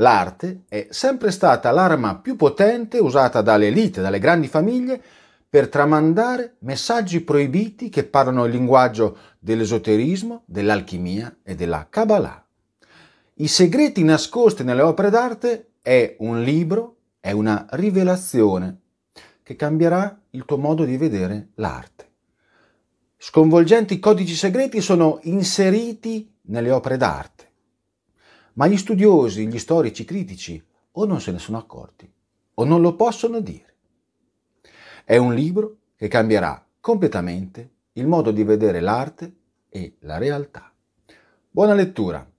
L'arte è sempre stata l'arma più potente usata dalle elite, dalle grandi famiglie, per tramandare messaggi proibiti che parlano il linguaggio dell'esoterismo, dell'alchimia e della Kabbalah. I segreti nascosti nelle opere d'arte è un libro, è una rivelazione che cambierà il tuo modo di vedere l'arte. Sconvolgenti codici segreti sono inseriti nelle opere d'arte ma gli studiosi, gli storici critici o non se ne sono accorti o non lo possono dire. È un libro che cambierà completamente il modo di vedere l'arte e la realtà. Buona lettura!